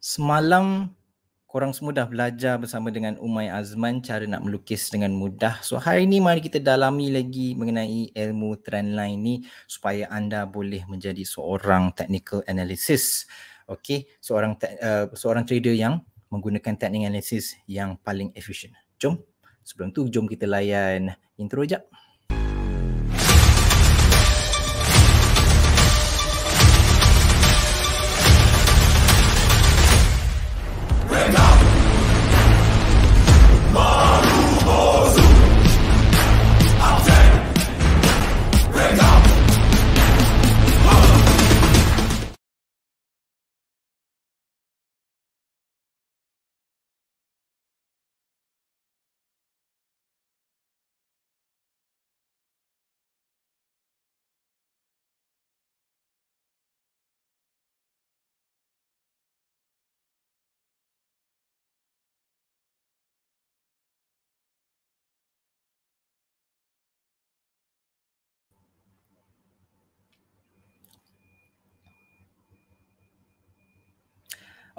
Semalam korang semua dah belajar bersama dengan Umay Azman cara nak melukis dengan mudah. So hari ni mari kita dalami lagi mengenai ilmu trend line ni supaya anda boleh menjadi seorang technical analysis. Okay, seorang uh, seorang trader yang menggunakan teknik analisis yang paling efisien. Jom, sebelum tu jom kita layan intro jap.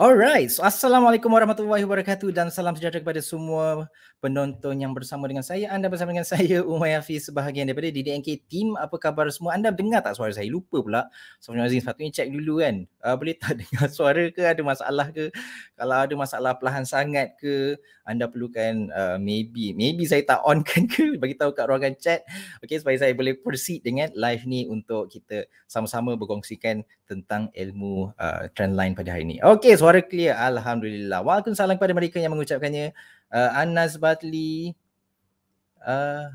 Alright, so Assalamualaikum warahmatullahi wabarakatuh dan salam sejahtera kepada semua penonton yang bersama dengan saya. Anda bersama dengan saya, Umay Hafiz, sebahagian daripada DDNK Team. Apa khabar semua? Anda dengar tak suara saya? Lupa pula. So, Fajar Azim, sepatutnya check dulu kan. Uh, boleh tak dengar suara ke? Ada masalah ke? Kalau ada masalah pelahan sangat ke? Anda perlukan uh, maybe. Maybe saya tak on kan ke? Bagi tahu kat ruangan chat. Okay, supaya saya boleh proceed dengan live ni untuk kita sama-sama berkongsikan tentang ilmu uh, trendline pada hari ni. Okay, suara suara clear alhamdulillah waalaikumsalam kepada mereka yang mengucapkannya uh, Anas Batli uh,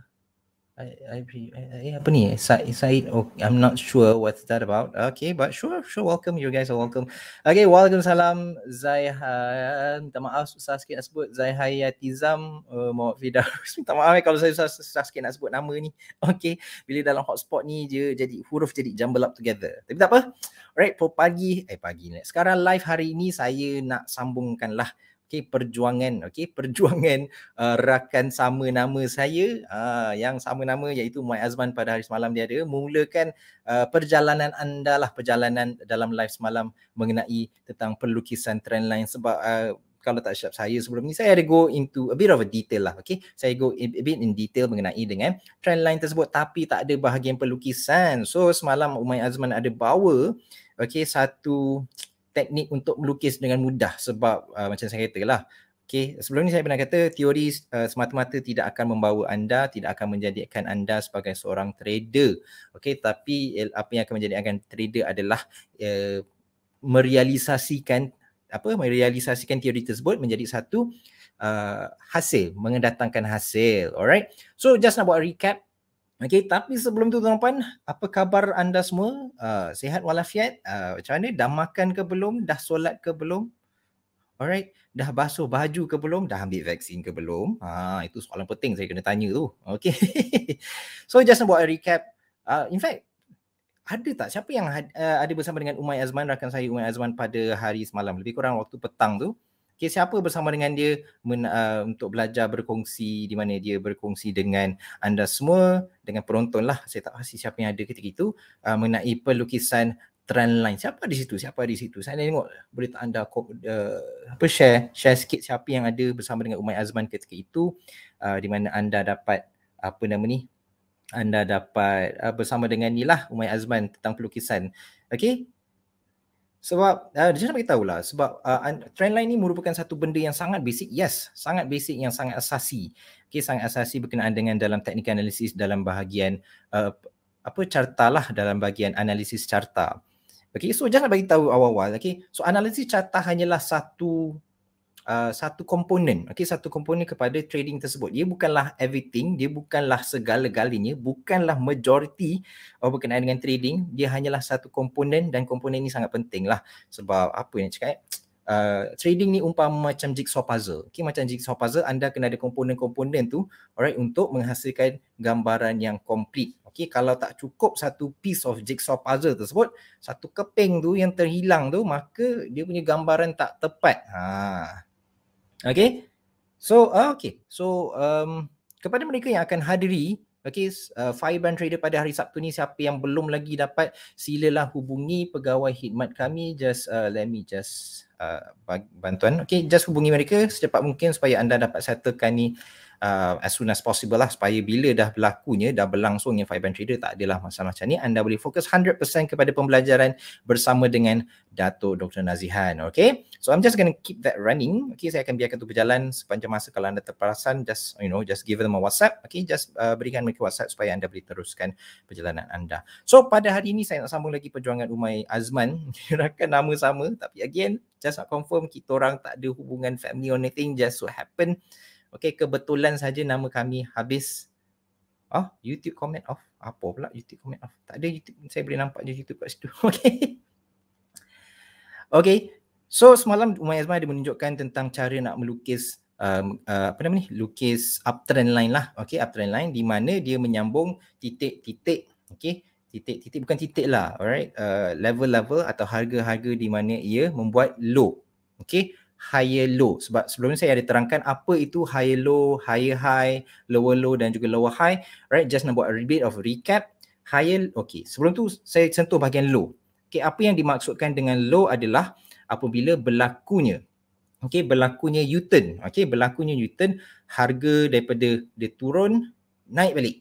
I, I, apa ni? Said, Said, oh, I'm not sure what's that about. Okay, but sure, sure. Welcome. You guys are welcome. Okay, welcome. Salam. Zaihan. Minta maaf susah sikit nak sebut. Zaihayatizam. Uh, oh, Mohd Fidaus. Minta maaf eh kalau saya susah, susah sikit nak sebut nama ni. Okay. Bila dalam hotspot ni, je jadi huruf jadi jumble up together. Tapi tak apa. Alright, for pagi. Eh, pagi ni. Sekarang live hari ni, saya nak sambungkan lah okey perjuangan okay, perjuangan uh, rakan sama nama saya uh, yang sama nama iaitu Muhammad Azman pada hari semalam dia ada mulakan uh, perjalanan anda lah perjalanan dalam live semalam mengenai tentang pelukisan trendline sebab uh, kalau tak syap saya sebelum ni saya ada go into a bit of a detail lah okay, saya go a bit in detail mengenai dengan trendline tersebut tapi tak ada bahagian pelukisan so semalam Umay Azman ada bawa okay, satu teknik untuk melukis dengan mudah sebab uh, macam saya kata lah, Okay, sebelum ni saya pernah kata teori uh, semata-mata tidak akan membawa anda, tidak akan menjadikan anda sebagai seorang trader. Okay, tapi eh, apa yang akan menjadikan trader adalah uh, merealisasikan apa merealisasikan teori tersebut menjadi satu uh, hasil, mengedatangkan hasil. Alright. So just nak buat recap Okay, tapi sebelum tu tuan-tuan, apa khabar anda semua? Uh, ah, sehat walafiat? Uh, macam mana? Dah makan ke belum? Dah solat ke belum? Alright, dah basuh baju ke belum? Dah ambil vaksin ke belum? Ha, itu soalan penting saya kena tanya tu. Okay. so just nak buat a recap. Uh, in fact, ada tak siapa yang had, uh, ada bersama dengan Umay Azman, rakan saya Umay Azman pada hari semalam? Lebih kurang waktu petang tu okay, siapa bersama dengan dia men, uh, untuk belajar berkongsi di mana dia berkongsi dengan anda semua dengan penonton lah saya tak pasti siapa yang ada ketika itu uh, mengenai pelukisan trend line siapa di situ siapa di situ saya nak tengok boleh tak anda uh, apa share share sikit siapa yang ada bersama dengan Umay Azman ketika itu uh, di mana anda dapat apa nama ni anda dapat uh, bersama dengan ni lah Umay Azman tentang pelukisan Okay sebab uh, dia nak tahu lah sebab uh, trend line ni merupakan satu benda yang sangat basic yes sangat basic yang sangat asasi okey sangat asasi berkenaan dengan dalam teknik analisis dalam bahagian uh, apa carta lah dalam bahagian analisis carta okey so jangan bagi tahu awal-awal okey so analisis carta hanyalah satu uh, satu komponen okay, satu komponen kepada trading tersebut dia bukanlah everything dia bukanlah segala-galanya bukanlah majority oh, berkenaan dengan trading dia hanyalah satu komponen dan komponen ini sangat penting lah sebab apa yang cakap eh? Uh, trading ni umpama macam jigsaw puzzle. Okay, macam jigsaw puzzle anda kena ada komponen-komponen tu alright untuk menghasilkan gambaran yang komplit. Okay, kalau tak cukup satu piece of jigsaw puzzle tersebut, satu keping tu yang terhilang tu maka dia punya gambaran tak tepat. Ha. Ah. Okay. So, uh, okay. So, um, kepada mereka yang akan hadiri Okay, uh, Firebrand Trader pada hari Sabtu ni siapa yang belum lagi dapat silalah hubungi pegawai khidmat kami just uh, let me just uh, bantuan. Okay, just hubungi mereka secepat mungkin supaya anda dapat settlekan ni uh, as soon as possible lah supaya bila dah berlakunya dah berlangsungnya five band trader tak adalah masalah macam ni anda boleh fokus 100% kepada pembelajaran bersama dengan Dato Dr Nazihan okay so I'm just going to keep that running okay saya akan biarkan tu berjalan sepanjang masa kalau anda terperasan just you know just give them a WhatsApp okay just uh, berikan mereka WhatsApp supaya anda boleh teruskan perjalanan anda so pada hari ini saya nak sambung lagi perjuangan Umay Azman kirakan nama sama tapi again just nak confirm kita orang tak ada hubungan family or anything just so happen Okay, kebetulan saja nama kami habis. Oh, YouTube comment off. Apa pula YouTube comment off? Tak ada YouTube. Saya boleh nampak je YouTube kat situ. Okay. Okay. So, semalam Umay Azman ada menunjukkan tentang cara nak melukis um, uh, apa nama ni? Lukis uptrend line lah. Okay, uptrend line di mana dia menyambung titik-titik. Okay. Titik-titik bukan titik lah. Alright. Uh, level-level atau harga-harga di mana ia membuat low. Okay higher low sebab sebelum ni saya ada terangkan apa itu higher low, higher high, lower low dan juga lower high right just nak buat a bit of recap higher okay sebelum tu saya sentuh bahagian low okay apa yang dimaksudkan dengan low adalah apabila berlakunya okay berlakunya U-turn okay berlakunya U-turn harga daripada dia turun naik balik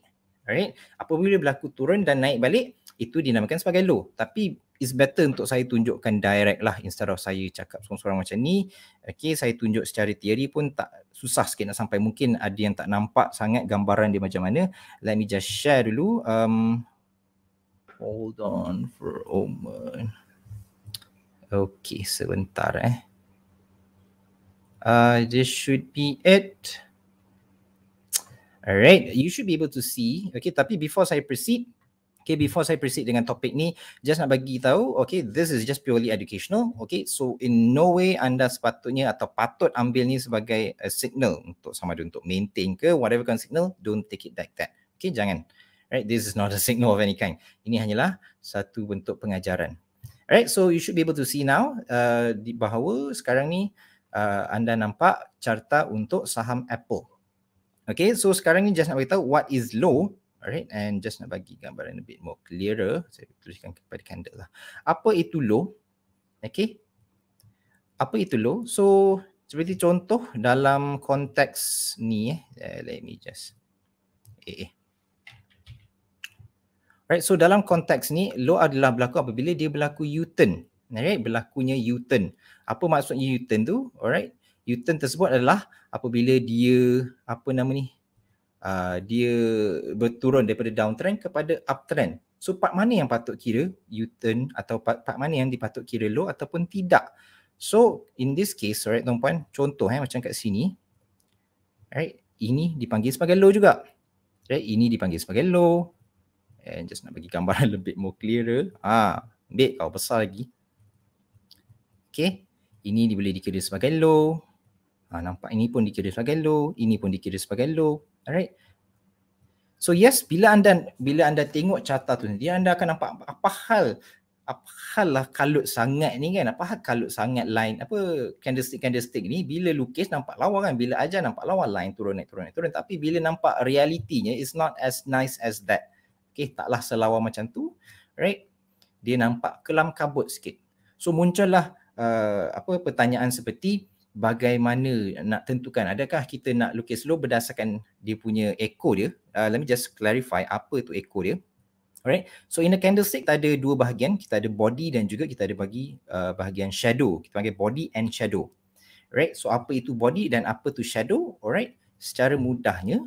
alright apabila berlaku turun dan naik balik itu dinamakan sebagai low tapi it's better untuk saya tunjukkan direct lah instead of saya cakap seorang-seorang macam ni okay saya tunjuk secara teori pun tak susah sikit nak sampai mungkin ada yang tak nampak sangat gambaran dia macam mana let me just share dulu um, hold on for a moment okay sebentar eh uh, this should be it Alright, you should be able to see. Okay, tapi before saya proceed, Okay, before saya proceed dengan topik ni, just nak bagi tahu, okay, this is just purely educational. Okay, so in no way anda sepatutnya atau patut ambil ni sebagai a signal untuk sama ada untuk maintain ke whatever kind of signal, don't take it like that. Okay, jangan. Right, this is not a signal of any kind. Ini hanyalah satu bentuk pengajaran. Alright, so you should be able to see now uh, di uh, bahawa sekarang ni uh, anda nampak carta untuk saham Apple. Okay, so sekarang ni just nak beritahu what is low Alright, and just nak bagi gambaran a bit more clearer, saya tuliskan kepada candle lah. Apa itu low? Okay. Apa itu low? So, seperti contoh dalam konteks ni eh. Uh, let me just. Eh, eh. Right, so dalam konteks ni, low adalah berlaku apabila dia berlaku U-turn. Alright, berlakunya U-turn. Apa maksudnya U-turn tu? Alright, U-turn tersebut adalah apabila dia, apa nama ni? Uh, Uh, dia berturun daripada downtrend kepada uptrend. So part mana yang patut kira U-turn atau part, part mana yang dipatut kira low ataupun tidak. So in this case, alright tuan-puan, contoh eh, macam kat sini. Alright, ini dipanggil sebagai low juga. Right, ini dipanggil sebagai low. And just nak bagi gambaran lebih more clearer. Ah, ambil kau besar lagi. Okay, ini boleh dikira sebagai low. Ah, nampak ini pun dikira sebagai low. Ini pun dikira sebagai low. Alright. So yes, bila anda bila anda tengok carta tu dia anda akan nampak apa, apa hal apa hal lah kalut sangat ni kan? Apa hal kalut sangat line apa candlestick candlestick ni bila lukis nampak lawa kan? Bila aja nampak lawa line turun naik turun naik turun tapi bila nampak realitinya is not as nice as that. Okay, taklah selawa macam tu. Right? Dia nampak kelam kabut sikit. So muncullah uh, apa pertanyaan seperti bagaimana nak tentukan adakah kita nak lukis low berdasarkan dia punya echo dia. Uh, let me just clarify apa tu echo dia. Alright. So in a candlestick kita ada dua bahagian, kita ada body dan juga kita ada bagi uh, bahagian shadow. Kita panggil body and shadow. Alright. So apa itu body dan apa tu shadow? Alright. Secara mudahnya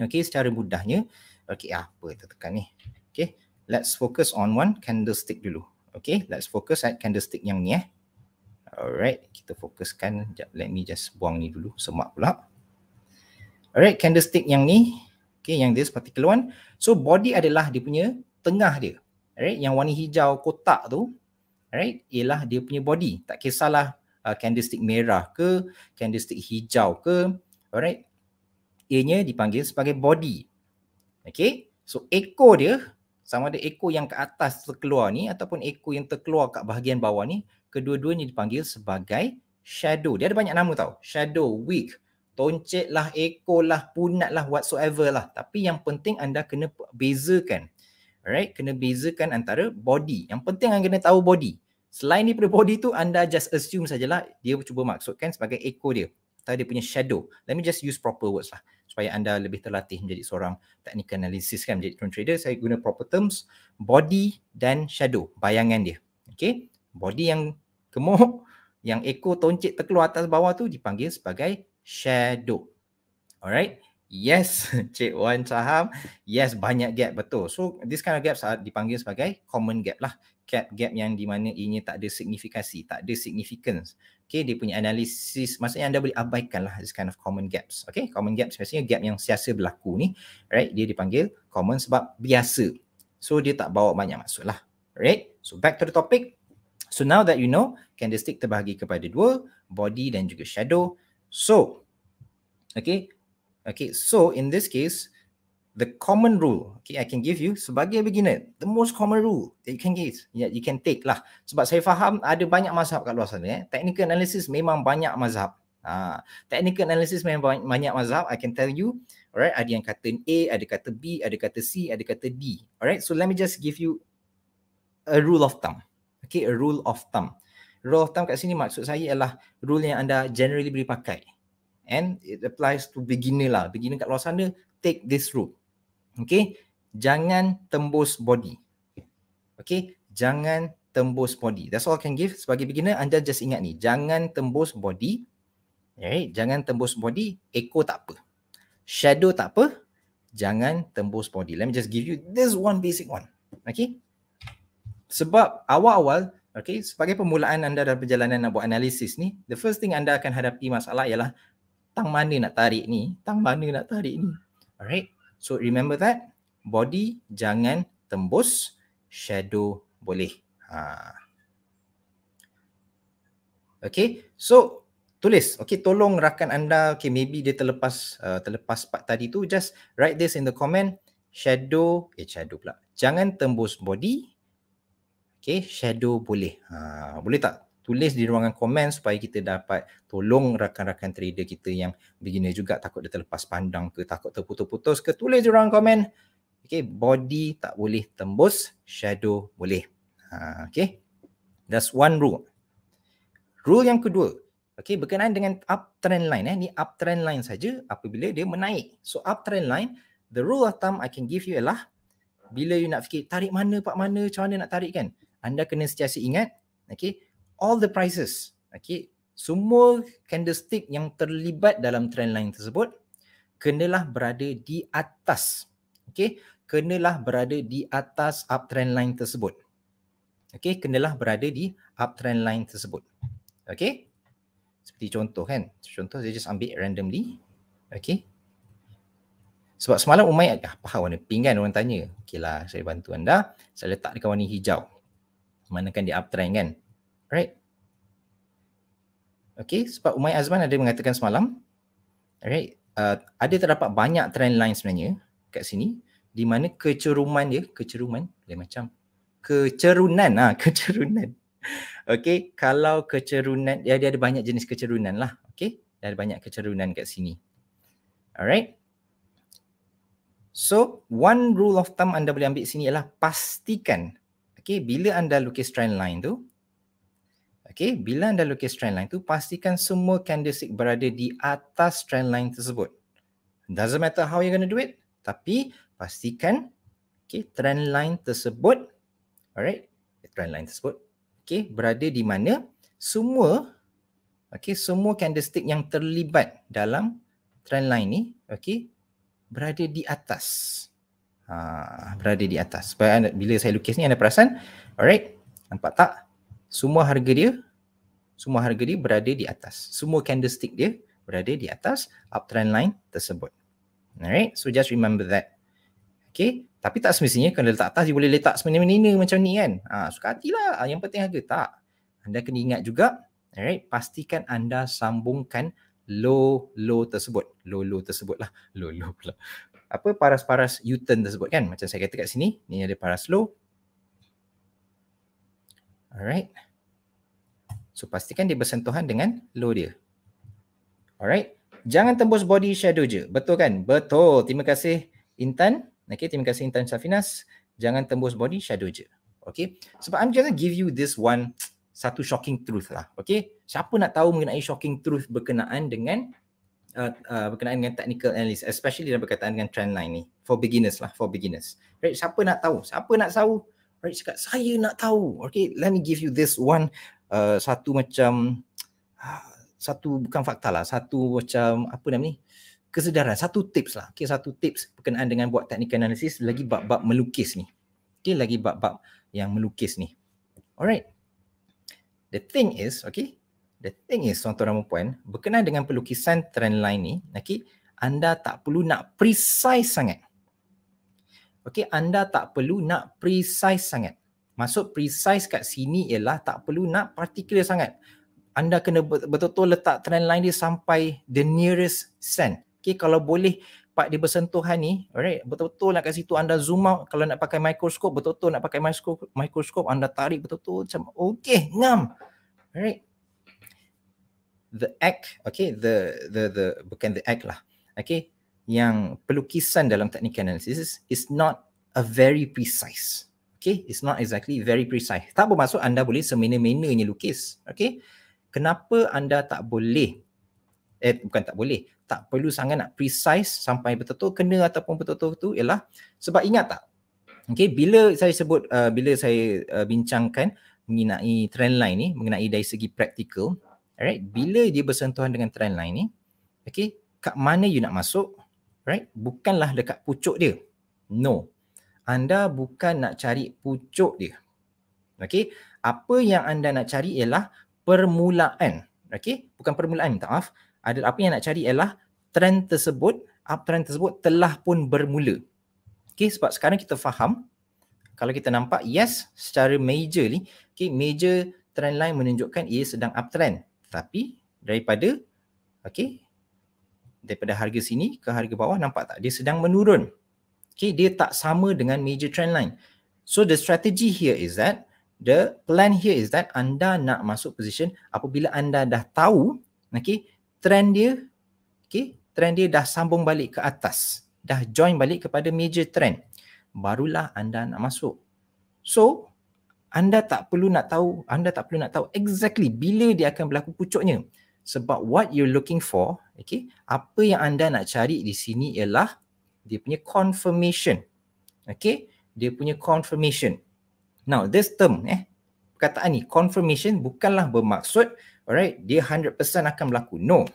Okay, secara mudahnya Okay, apa kita tekan ni Okay, let's focus on one candlestick dulu Okay, let's focus at candlestick yang ni eh Alright, kita fokuskan. Sekejap, let me just buang ni dulu. Semak pula. Alright, candlestick yang ni. Okay, yang this particular one. So, body adalah dia punya tengah dia. Alright, yang warna hijau kotak tu. Alright, ialah dia punya body. Tak kisahlah uh, candlestick merah ke, candlestick hijau ke. Alright, ianya dipanggil sebagai body. Okay, so ekor dia sama ada ekor yang ke atas terkeluar ni ataupun ekor yang terkeluar kat bahagian bawah ni kedua-duanya dipanggil sebagai shadow. Dia ada banyak nama tau. Shadow, weak, toncit lah, echo lah, punat lah, whatsoever lah. Tapi yang penting anda kena bezakan. Alright, kena bezakan antara body. Yang penting anda kena tahu body. Selain daripada body tu, anda just assume sajalah dia cuba maksudkan sebagai echo dia. Atau dia punya shadow. Let me just use proper words lah. Supaya anda lebih terlatih menjadi seorang teknikal analisis kan. Menjadi trend trader, saya guna proper terms. Body dan shadow. Bayangan dia. Okay. Body yang gemuk yang ekor toncit terkeluar atas bawah tu dipanggil sebagai shadow. Alright. Yes, Cik Wan saham. Yes, banyak gap betul. So, this kind of gap dipanggil sebagai common gap lah. Gap gap yang di mana ini tak ada signifikasi, tak ada significance. Okay, dia punya analisis, maksudnya anda boleh abaikan lah this kind of common gaps. Okay, common gaps biasanya gap yang siasa berlaku ni. Right, dia dipanggil common sebab biasa. So, dia tak bawa banyak maksud lah. Right, so back to the topic. So now that you know, candlestick terbahagi kepada dua, body dan juga shadow. So, okay, okay. So in this case, the common rule, okay, I can give you sebagai beginner, the most common rule that you can get, yeah, you can take lah. Sebab saya faham ada banyak mazhab kat luar sana. Eh. Technical analysis memang banyak mazhab. Ha. Technical analysis memang banyak, banyak mazhab, I can tell you. Alright, ada yang kata A, ada kata B, ada kata C, ada kata D. Alright, so let me just give you a rule of thumb okay rule of thumb rule of thumb kat sini maksud saya ialah rule yang anda generally beri pakai and it applies to beginner lah beginner kat luar sana take this rule okay jangan tembus body okay jangan tembus body that's all I can give sebagai beginner anda just ingat ni jangan tembus body Right. Jangan tembus body, echo tak apa. Shadow tak apa, jangan tembus body. Let me just give you this one basic one. Okay. Sebab awal-awal, okay, sebagai permulaan anda dalam perjalanan nak buat analisis ni, the first thing anda akan hadapi masalah ialah tang mana nak tarik ni, tang mana nak tarik ni. Alright, so remember that, body jangan tembus, shadow boleh. Ha. Okay, so tulis. Okay, tolong rakan anda, okay, maybe dia terlepas uh, terlepas part tadi tu, just write this in the comment. Shadow, eh shadow pula. Jangan tembus body, Okay, shadow boleh. Ha, boleh tak? Tulis di ruangan komen supaya kita dapat tolong rakan-rakan trader kita yang begini juga takut dia terlepas pandang tu takut terputus-putus ke. Tulis di ruangan komen. Okay, body tak boleh tembus, shadow boleh. Ha, okay, that's one rule. Rule yang kedua, okay, berkenaan dengan uptrend line. Eh. Ni uptrend line saja apabila dia menaik. So uptrend line, the rule of thumb I can give you ialah bila you nak fikir tarik mana, pak mana, macam mana nak tarik kan? anda kena sentiasa ingat okay all the prices okay semua candlestick yang terlibat dalam trend line tersebut kenalah berada di atas okay kenalah berada di atas uptrend line tersebut okay kenalah berada di uptrend line tersebut okay seperti contoh kan contoh saya just ambil randomly okay sebab semalam Umay apa ah, warna pink kan orang tanya. lah, saya bantu anda. Saya letak dekat warna hijau mana kan dia uptrend kan. Right? Okay, sebab Umay Azman ada mengatakan semalam, right, uh, ada terdapat banyak trend line sebenarnya kat sini di mana keceruman dia, keceruman, lain macam, kecerunan ah, kecerunan. Okay, kalau kecerunan, ya, dia ada banyak jenis kecerunan lah. Okay, dia ada banyak kecerunan kat sini. Alright. So, one rule of thumb anda boleh ambil sini ialah pastikan Okey, bila anda lukis trend line tu, okey, bila anda lukis trend line tu, pastikan semua candlestick berada di atas trend line tersebut. Doesn't matter how you're going to do it, tapi pastikan okey, trend line tersebut, alright, trend line tersebut, okey, berada di mana semua okey, semua candlestick yang terlibat dalam trend line ni, okey, berada di atas. Ah, berada di atas. Supaya anda, bila saya lukis ni anda perasan, alright, nampak tak? Semua harga dia, semua harga dia berada di atas. Semua candlestick dia berada di atas uptrend line tersebut. Alright, so just remember that. Okay, tapi tak semestinya kalau letak atas, dia boleh letak semena-mena macam ni kan. Ha, suka hatilah, ah, yang penting harga tak. Anda kena ingat juga, alright, pastikan anda sambungkan low low tersebut. Low low tersebut lah. Low low pula apa paras-paras U-turn tersebut kan macam saya kata kat sini ni ada paras low alright so pastikan dia bersentuhan dengan low dia alright jangan tembus body shadow je betul kan betul terima kasih Intan okay terima kasih Intan Safinas jangan tembus body shadow je okay sebab I'm just give you this one satu shocking truth lah okay siapa nak tahu mengenai shocking truth berkenaan dengan uh, uh, berkenaan dengan technical analysis, especially dalam berkaitan dengan trend line ni for beginners lah for beginners right siapa nak tahu siapa nak tahu right cakap saya nak tahu okay let me give you this one uh, satu macam ah, satu bukan fakta lah satu macam apa nama ni kesedaran satu tips lah okay satu tips berkenaan dengan buat technical analysis lagi bab-bab melukis ni okay lagi bab-bab yang melukis ni alright the thing is okay the thing is tuan-tuan dan puan berkenaan dengan pelukisan trend line ni okay, anda tak perlu nak precise sangat okay, anda tak perlu nak precise sangat maksud precise kat sini ialah tak perlu nak particular sangat anda kena betul-betul letak trend line dia sampai the nearest cent okay, kalau boleh part dia bersentuhan ni alright betul-betul nak kat situ anda zoom out kalau nak pakai mikroskop betul-betul nak pakai mikroskop mikroskop anda tarik betul-betul macam okey ngam alright the act okay the the the bukan the act lah okay yang pelukisan dalam teknik analisis is, is not a very precise okay it's not exactly very precise tak bermaksud anda boleh semena-menanya lukis okay kenapa anda tak boleh eh bukan tak boleh tak perlu sangat nak precise sampai betul-betul kena ataupun betul-betul tu ialah sebab ingat tak okay bila saya sebut uh, bila saya uh, bincangkan mengenai trend line ni mengenai dari segi praktikal Alright, bila dia bersentuhan dengan trend line ni, okay, kat mana you nak masuk, right? Bukanlah dekat pucuk dia. No. Anda bukan nak cari pucuk dia. Okay, apa yang anda nak cari ialah permulaan. Okay, bukan permulaan, minta maaf. Ada apa yang nak cari ialah trend tersebut, uptrend tersebut telah pun bermula. Okay, sebab sekarang kita faham, kalau kita nampak, yes, secara major ni, okay, major trend line menunjukkan ia sedang uptrend tapi daripada okay, daripada harga sini ke harga bawah nampak tak dia sedang menurun Okay, dia tak sama dengan major trend line so the strategy here is that the plan here is that anda nak masuk position apabila anda dah tahu okay, trend dia okay, trend dia dah sambung balik ke atas dah join balik kepada major trend barulah anda nak masuk so anda tak perlu nak tahu, anda tak perlu nak tahu exactly bila dia akan berlaku pucuknya. Sebab what you're looking for, okay, apa yang anda nak cari di sini ialah dia punya confirmation. Okay, dia punya confirmation. Now, this term, eh, perkataan ni, confirmation bukanlah bermaksud, alright, dia 100% akan berlaku. No.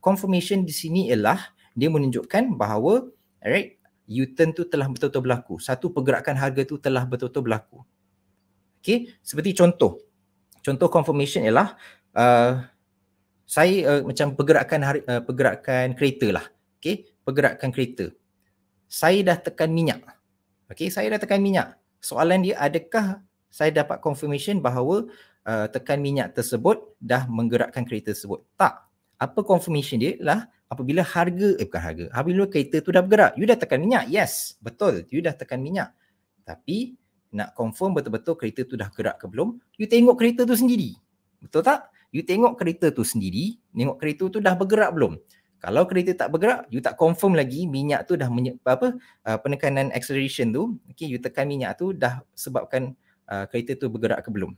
Confirmation di sini ialah dia menunjukkan bahawa, alright, U-turn tu telah betul-betul berlaku. Satu pergerakan harga tu telah betul-betul berlaku. Okay, seperti contoh. Contoh confirmation ialah uh, saya uh, macam pergerakan hari, uh, pergerakan kereta lah. Okay, pergerakan kereta. Saya dah tekan minyak. Okay, saya dah tekan minyak. Soalan dia adakah saya dapat confirmation bahawa uh, tekan minyak tersebut dah menggerakkan kereta tersebut? Tak. Apa confirmation dia lah apabila harga, eh bukan harga, apabila kereta tu dah bergerak. You dah tekan minyak. Yes, betul. You dah tekan minyak. Tapi nak confirm betul-betul kereta tu dah gerak ke belum, you tengok kereta tu sendiri. Betul tak? You tengok kereta tu sendiri, tengok kereta tu dah bergerak belum. Kalau kereta tak bergerak, you tak confirm lagi minyak tu dah menye- apa uh, penekanan acceleration tu, okay, you tekan minyak tu dah sebabkan uh, kereta tu bergerak ke belum.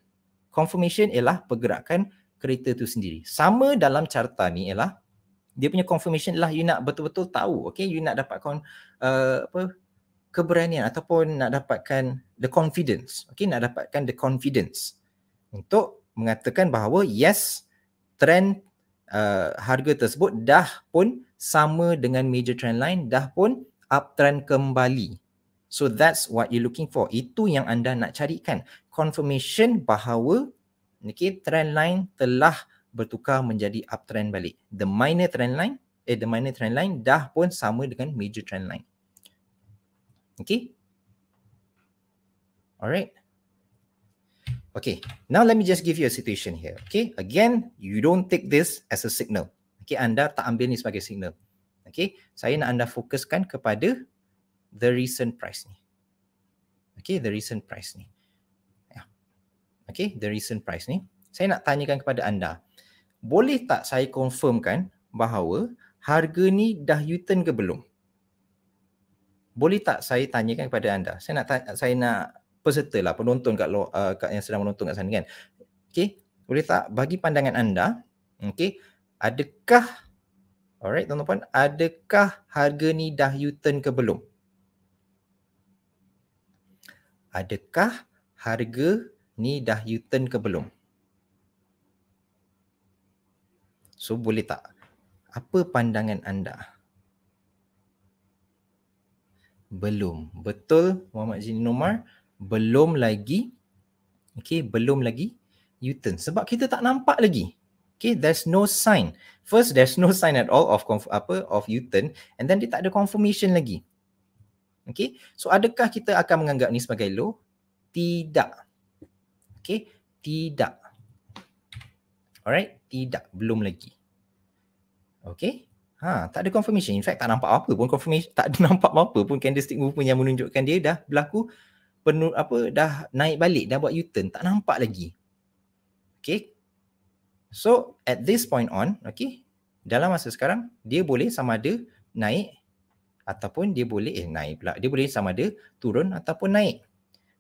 Confirmation ialah pergerakan kereta tu sendiri. Sama dalam carta ni ialah dia punya confirmation lah you nak betul-betul tahu, okay, you nak dapatkan uh, apa keberanian ataupun nak dapatkan the confidence. Okay, nak dapatkan the confidence untuk mengatakan bahawa yes, trend uh, harga tersebut dah pun sama dengan major trend line, dah pun uptrend kembali. So that's what you're looking for. Itu yang anda nak carikan. Confirmation bahawa okay, trend line telah bertukar menjadi uptrend balik. The minor trend line, eh the minor trend line dah pun sama dengan major trend line. Okay. All right. Okay. Now let me just give you a situation here. Okay. Again, you don't take this as a signal. Okay. Anda tak ambil ni sebagai signal. Okay. Saya nak anda fokuskan kepada the recent price ni. Okay. The recent price ni. Yeah. Okay. The recent price ni. Saya nak tanyakan kepada anda. Boleh tak saya confirmkan bahawa harga ni dah u ke belum? boleh tak saya tanyakan kepada anda saya nak tanya, saya nak peserta lah penonton kat, uh, kat yang sedang menonton kat sana kan okey boleh tak bagi pandangan anda okey adakah alright tuan-tuan adakah harga ni dah u turn ke belum adakah harga ni dah u turn ke belum so boleh tak apa pandangan anda belum betul Muhammad Zaini Nomar belum lagi okay, belum lagi U turn sebab kita tak nampak lagi okay. there's no sign first there's no sign at all of conf- apa of U turn and then dia tak ada confirmation lagi okay. so adakah kita akan menganggap ni sebagai low tidak okay, tidak alright tidak belum lagi okay. Ha, tak ada confirmation. In fact, tak nampak apa pun confirmation. Tak ada nampak apa pun candlestick movement yang menunjukkan dia dah berlaku penuh apa dah naik balik dah buat U-turn tak nampak lagi. Okay. So at this point on, okay, dalam masa sekarang dia boleh sama ada naik ataupun dia boleh eh, naik pula. Dia boleh sama ada turun ataupun naik.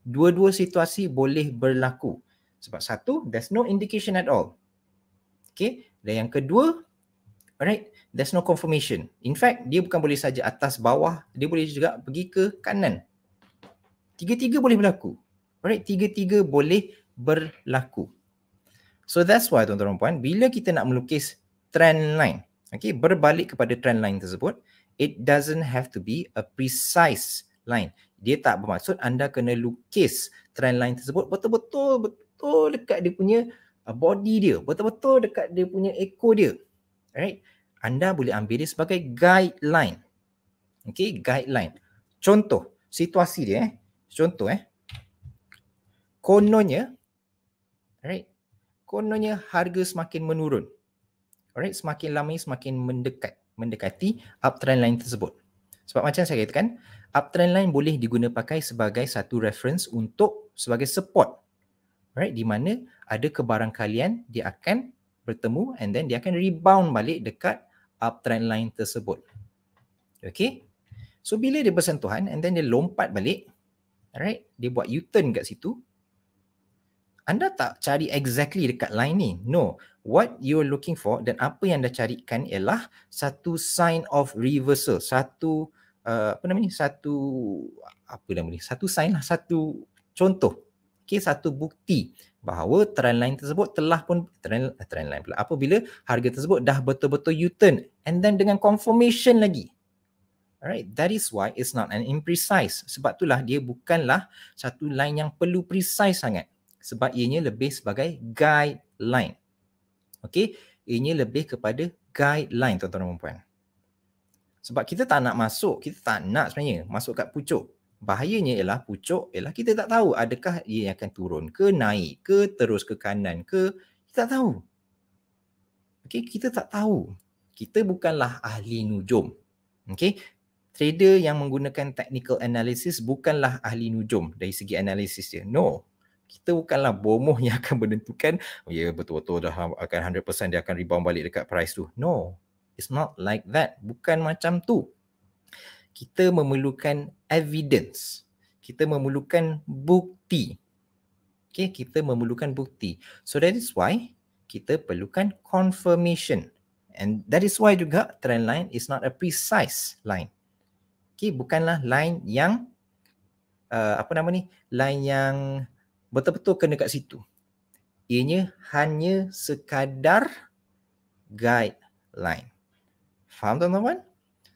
Dua-dua situasi boleh berlaku. Sebab satu, there's no indication at all. Okay. Dan yang kedua, alright, there's no confirmation. In fact, dia bukan boleh saja atas bawah, dia boleh juga pergi ke kanan. Tiga-tiga boleh berlaku. Alright, tiga-tiga boleh berlaku. So that's why tuan-tuan dan puan, bila kita nak melukis trend line, okay, berbalik kepada trend line tersebut, it doesn't have to be a precise line. Dia tak bermaksud anda kena lukis trend line tersebut betul-betul betul dekat dia punya uh, body dia, betul-betul dekat dia punya echo dia. Alright? anda boleh ambil dia sebagai guideline. okay? guideline. Contoh, situasi dia eh. Contoh eh. Kononnya, alright, kononnya harga semakin menurun. Alright, semakin lama semakin mendekat, mendekati uptrend line tersebut. Sebab macam saya katakan, uptrend line boleh pakai sebagai satu reference untuk sebagai support. Alright, di mana ada kebarangkalian dia akan bertemu and then dia akan rebound balik dekat uptrend line tersebut. Okay. So bila dia bersentuhan and then dia lompat balik. Alright. Dia buat U-turn kat situ. Anda tak cari exactly dekat line ni. No. What you're looking for dan apa yang anda carikan ialah satu sign of reversal. Satu uh, apa namanya, Satu apa nama ni? Satu sign lah. Satu contoh. Okay. Satu bukti bahawa trend line tersebut telah pun trend eh, trend line pula apabila harga tersebut dah betul-betul u-turn and then dengan confirmation lagi alright that is why it's not an imprecise sebab itulah dia bukanlah satu line yang perlu precise sangat sebab ianya lebih sebagai guideline okey ianya lebih kepada guideline tuan-tuan dan puan sebab kita tak nak masuk kita tak nak sebenarnya masuk kat pucuk bahayanya ialah pucuk ialah kita tak tahu adakah ia akan turun ke naik ke terus ke kanan ke kita tak tahu okey kita tak tahu kita bukanlah ahli nujum okey trader yang menggunakan technical analysis bukanlah ahli nujum dari segi analisis dia no kita bukanlah bomoh yang akan menentukan oh, ya yeah, betul-betul dah akan 100% dia akan rebound balik dekat price tu no it's not like that bukan macam tu kita memerlukan evidence kita memerlukan bukti Okay, kita memerlukan bukti so that is why kita perlukan confirmation and that is why juga trend line is not a precise line Okay, bukanlah line yang uh, apa nama ni line yang betul-betul kena kat situ ianya hanya sekadar guideline faham tuan-tuan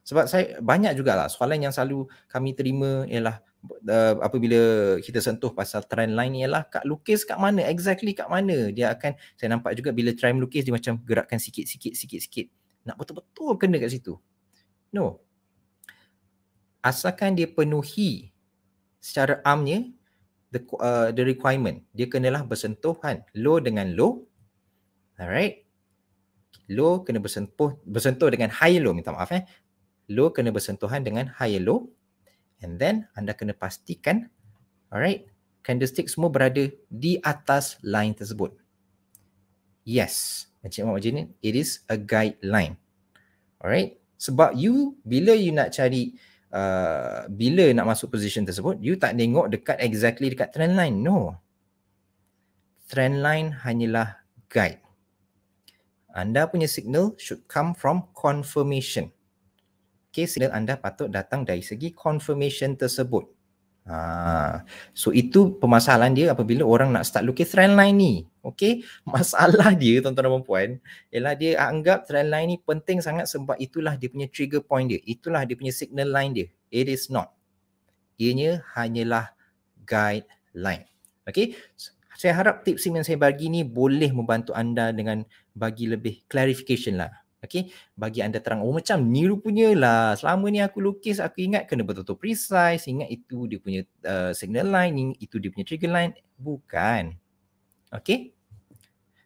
sebab saya banyak jugalah soalan yang selalu kami terima ialah uh, apabila kita sentuh pasal trend line ialah kak lukis kat mana exactly kat mana dia akan saya nampak juga bila trend lukis dia macam gerakkan sikit-sikit sikit-sikit nak betul-betul kena kat situ no asalkan dia penuhi secara amnya the uh, the requirement dia kenalah bersentuhan low dengan low alright low kena bersentuh bersentuh dengan high low minta maaf eh low kena bersentuhan dengan higher low and then anda kena pastikan alright candlestick semua berada di atas line tersebut yes macam mana macam ni it is a guideline alright sebab you bila you nak cari uh, bila nak masuk position tersebut you tak tengok dekat exactly dekat trend line no trend line hanyalah guide anda punya signal should come from confirmation okay, signal anda patut datang dari segi confirmation tersebut. Ha. So itu permasalahan dia apabila orang nak start lukis trend line ni. Okay, masalah dia tuan-tuan dan perempuan ialah dia anggap trend line ni penting sangat sebab itulah dia punya trigger point dia. Itulah dia punya signal line dia. It is not. Ianya hanyalah guideline. Okay, saya harap tips yang saya bagi ni boleh membantu anda dengan bagi lebih clarification lah. Okay, bagi anda terang oh macam niru punya lah. Selama ni aku lukis aku ingat kena betul-betul precise, ingat itu dia punya uh, signal line, itu dia punya trigger line, bukan. Okey.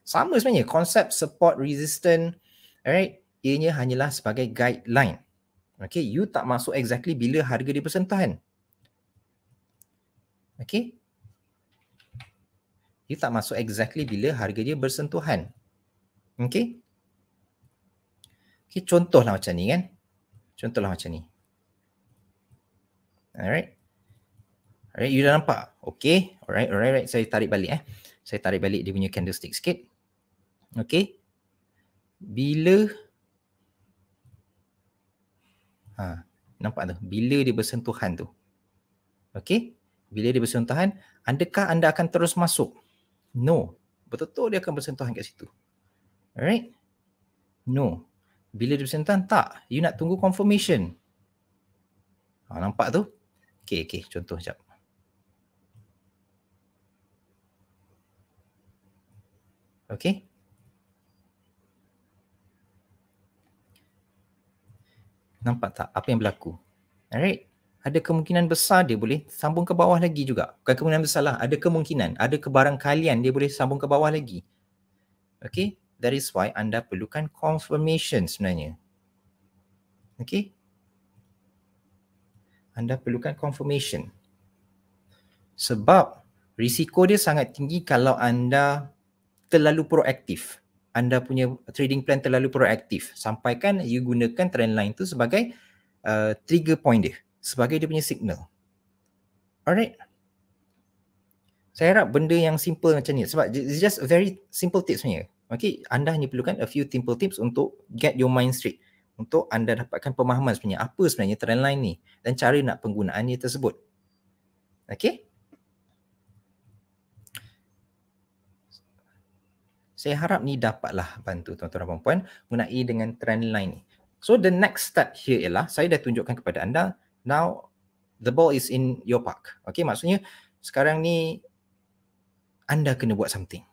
Sama sebenarnya konsep support resistant. Alright, ianya hanyalah sebagai guideline. Okay, you tak masuk exactly bila harga dia persentahan. Okey. You tak masuk exactly bila harga dia bersentuhan. Okay. Okay, contohlah macam ni kan. Contohlah macam ni. Alright. Alright, you dah nampak? Okay. Alright, alright, alright. Saya tarik balik eh. Saya tarik balik dia punya candlestick sikit. Okay. Bila ha, nampak tu? Bila dia bersentuhan tu. Okay. Bila dia bersentuhan, adakah anda akan terus masuk? No. Betul-betul dia akan bersentuhan kat situ. Alright. No. Bila dia bersentuhan? Tak. You nak tunggu confirmation. Ha, nampak tu? Okay, okay. Contoh sekejap. Okay. Nampak tak apa yang berlaku? Alright. Ada kemungkinan besar dia boleh sambung ke bawah lagi juga. Bukan kemungkinan besar lah. Ada kemungkinan. Ada kebarangkalian dia boleh sambung ke bawah lagi. Okay. That is why anda perlukan confirmation sebenarnya. Okay. Anda perlukan confirmation. Sebab risiko dia sangat tinggi kalau anda terlalu proaktif. Anda punya trading plan terlalu proaktif. Sampaikan you gunakan trend line tu sebagai uh, trigger point dia. Sebagai dia punya signal. Alright. Saya harap benda yang simple macam ni. Sebab it's just a very simple tip sebenarnya. Okay, anda hanya perlukan a few simple tips untuk get your mind straight. Untuk anda dapatkan pemahaman sebenarnya apa sebenarnya trend trendline ni dan cari nak penggunaannya tersebut. Okay. Saya harap ni dapatlah bantu tuan-tuan dan puan-puan mengenai dengan trend trendline ni. So the next step here ialah saya dah tunjukkan kepada anda now the ball is in your park. Okay, maksudnya sekarang ni anda kena buat something.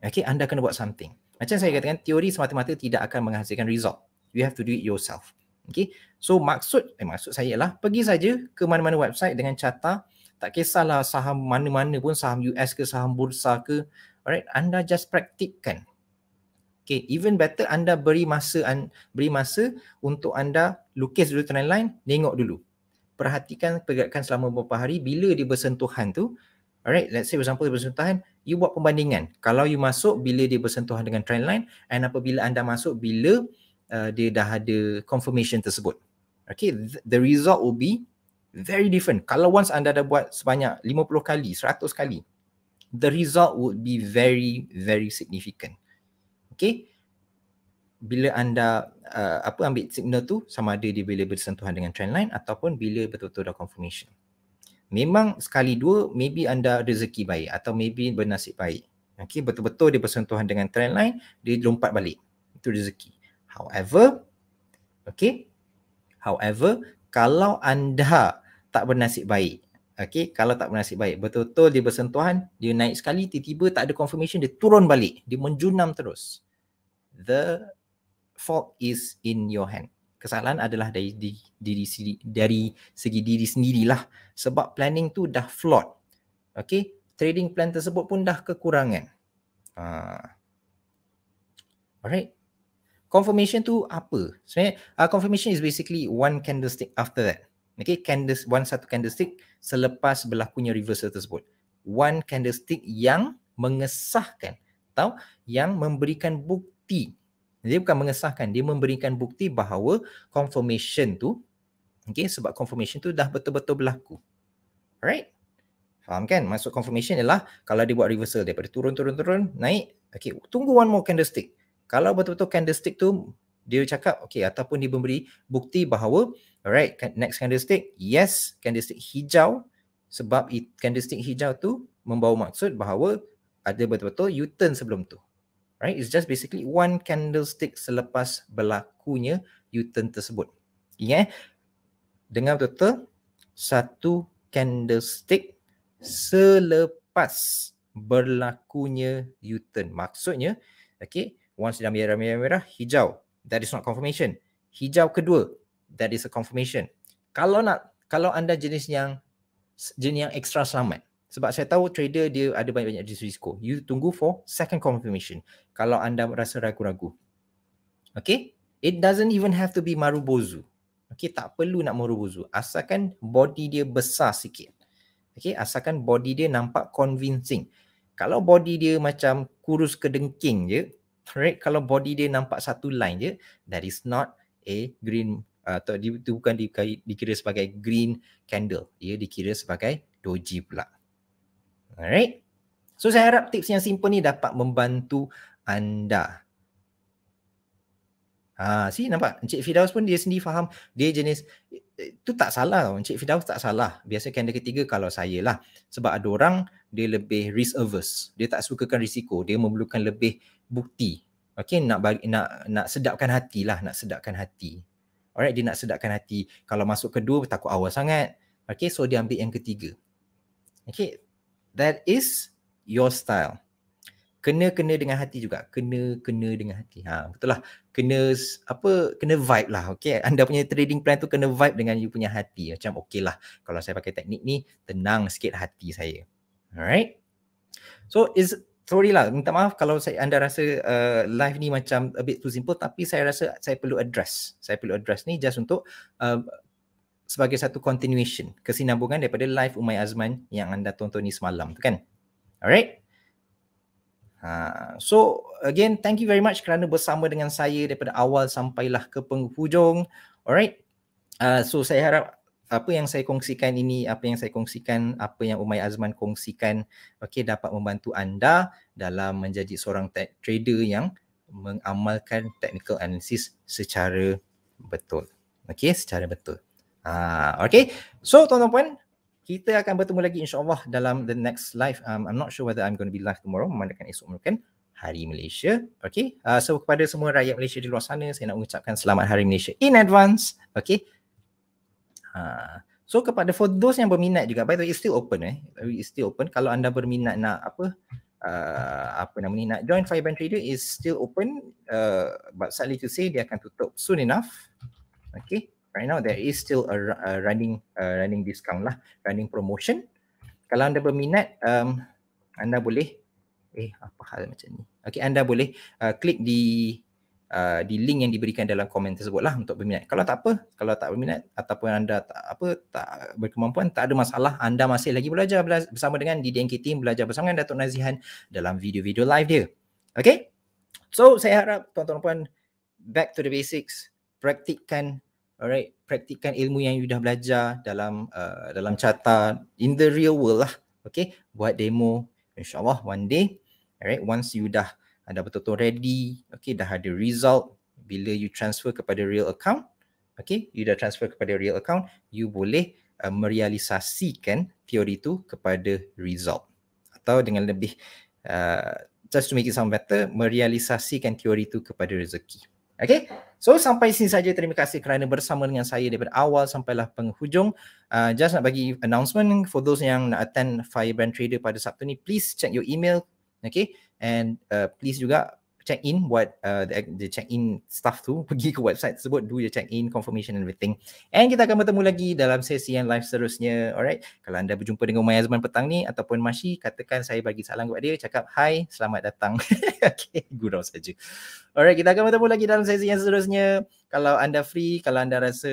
Okay, anda kena buat something. Macam saya katakan, teori semata-mata tidak akan menghasilkan result. You have to do it yourself. Okay, so maksud, eh, maksud saya ialah pergi saja ke mana-mana website dengan carta tak kisahlah saham mana-mana pun, saham US ke, saham bursa ke. Alright, anda just praktikkan. Okay, even better anda beri masa an, beri masa untuk anda lukis dulu trendline, tengok dulu. Perhatikan pergerakan selama beberapa hari bila dia bersentuhan tu, Alright, let's say for example dia bersentuhan, you buat pembandingan. Kalau you masuk bila dia bersentuhan dengan trend line and apabila anda masuk bila uh, dia dah ada confirmation tersebut. Okay, the result will be very different. Kalau once anda dah buat sebanyak 50 kali, 100 kali, the result would be very, very significant. Okay, bila anda uh, apa ambil signal tu sama ada dia bila bersentuhan dengan trend line ataupun bila betul-betul dah confirmation memang sekali dua maybe anda rezeki baik atau maybe bernasib baik. Okey betul-betul dia bersentuhan dengan trend line, dia lompat balik. Itu rezeki. However, okey. However, kalau anda tak bernasib baik, okey, kalau tak bernasib baik, betul-betul dia bersentuhan, dia naik sekali, tiba-tiba tak ada confirmation, dia turun balik, dia menjunam terus. The fault is in your hand kesalahan adalah dari di, diri dari segi diri sendirilah sebab planning tu dah flawed. Okay, trading plan tersebut pun dah kekurangan. Ha. Alright. Confirmation tu apa? Sebenarnya, uh, confirmation is basically one candlestick after that. Okay, candles, one satu candlestick selepas berlakunya reversal tersebut. One candlestick yang mengesahkan atau yang memberikan bukti dia bukan mengesahkan, dia memberikan bukti bahawa confirmation tu okay, sebab confirmation tu dah betul-betul berlaku. Alright? Faham kan? Maksud confirmation ialah kalau dia buat reversal daripada turun-turun-turun, naik, okay, tunggu one more candlestick. Kalau betul-betul candlestick tu dia cakap okay ataupun dia memberi bukti bahawa alright next candlestick yes candlestick hijau sebab candlestick hijau tu membawa maksud bahawa ada betul-betul U-turn sebelum tu right? It's just basically one candlestick selepas berlakunya U-turn tersebut. Yeah. Dengar betul-betul. Satu candlestick selepas berlakunya U-turn. Maksudnya, okay, once dah merah-merah-merah, hijau. That is not confirmation. Hijau kedua, that is a confirmation. Kalau nak, kalau anda jenis yang jenis yang extra selamat, sebab saya tahu trader dia ada banyak-banyak risiko. You tunggu for second confirmation. Kalau anda rasa ragu-ragu. Okay? It doesn't even have to be marubozu. Okay, tak perlu nak marubozu. Asalkan body dia besar sikit. Okay, asalkan body dia nampak convincing. Kalau body dia macam kurus kedengking je, right? Kalau body dia nampak satu line je, that is not a green uh, atau itu bukan dikira sebagai green candle. Ia dikira sebagai doji pula. Alright. So saya harap tips yang simple ni dapat membantu anda. Ha, see nampak Encik Fidaus pun dia sendiri faham dia jenis itu tak salah tau. Encik Fidaus tak salah. Biasa kanda ketiga kalau saya lah. Sebab ada orang dia lebih risk averse. Dia tak sukakan risiko. Dia memerlukan lebih bukti. Okay, nak bagi, nak nak sedapkan hati lah. Nak sedapkan hati. Alright, dia nak sedapkan hati. Kalau masuk kedua, takut awal sangat. Okay, so dia ambil yang ketiga. Okay, that is your style. Kena kena dengan hati juga. Kena kena dengan hati. Ha betul lah. Kena apa kena vibe lah. Okey, anda punya trading plan tu kena vibe dengan you punya hati. Macam okay lah kalau saya pakai teknik ni tenang sikit hati saya. Alright. So is sorry lah minta maaf kalau saya anda rasa uh, live ni macam a bit too simple tapi saya rasa saya perlu address. Saya perlu address ni just untuk uh, sebagai satu continuation kesinambungan daripada live Umay Azman yang anda tonton ni semalam tu kan alright Uh, so again thank you very much kerana bersama dengan saya daripada awal sampailah ke penghujung alright uh, so saya harap apa yang saya kongsikan ini apa yang saya kongsikan apa yang Umay Azman kongsikan okey dapat membantu anda dalam menjadi seorang trader yang mengamalkan technical analysis secara betul okey secara betul Ha, okay. So tuan-tuan puan, kita akan bertemu lagi insyaAllah dalam the next live. Um, I'm not sure whether I'm going to be live tomorrow, memandangkan esok mungkin Hari Malaysia. Okay. Uh, so kepada semua rakyat Malaysia di luar sana, saya nak mengucapkan selamat Hari Malaysia in advance. Okay. Ha. So kepada for those yang berminat juga, by the way, it's still open eh. It's still open. Kalau anda berminat nak apa, uh, apa nama ni, nak join Fireband Trader is still open. Uh, but sadly to say, dia akan tutup soon enough. Okay right now there is still a, a running a running discount lah running promotion kalau anda berminat um, anda boleh eh apa hal macam ni okey anda boleh uh, klik di uh, di link yang diberikan dalam komen tersebut lah untuk berminat kalau tak apa kalau tak berminat ataupun anda tak apa tak berkemampuan tak ada masalah anda masih lagi belajar bela- bersama dengan DDNK team belajar bersama dengan Datuk Nazihan dalam video-video live dia Okay. so saya harap tuan-tuan puan back to the basics praktikkan alright praktikan ilmu yang you dah belajar dalam uh, dalam carta in the real world lah okay buat demo insyaallah one day alright once you dah ada betul-betul ready okay dah ada result bila you transfer kepada real account okay you dah transfer kepada real account you boleh uh, merealisasikan teori tu kepada result atau dengan lebih uh, just to make it sound better merealisasikan teori tu kepada rezeki Okay. So sampai sini saja terima kasih kerana bersama dengan saya daripada awal sampailah penghujung. Uh, just nak bagi announcement for those yang nak attend Firebrand Trader pada Sabtu ni, please check your email. Okay. And uh, please juga check in buat uh, the, the check in stuff tu pergi ke website tersebut do your check in confirmation and everything and kita akan bertemu lagi dalam sesi yang live seterusnya alright kalau anda berjumpa dengan Umay Azman petang ni ataupun Mashi katakan saya bagi salam kepada dia cakap hi, selamat datang okay gurau saja alright kita akan bertemu lagi dalam sesi yang seterusnya kalau anda free kalau anda rasa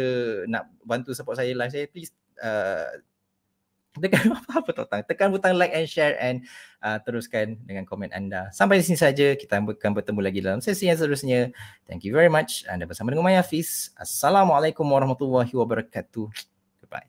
nak bantu support saya live saya please uh, tekan apa-apa tekan tekan butang like and share and uh, teruskan dengan komen anda sampai di sini saja kita akan bertemu lagi dalam sesi yang seterusnya thank you very much anda bersama dengan Maya Fiz. assalamualaikum warahmatullahi wabarakatuh goodbye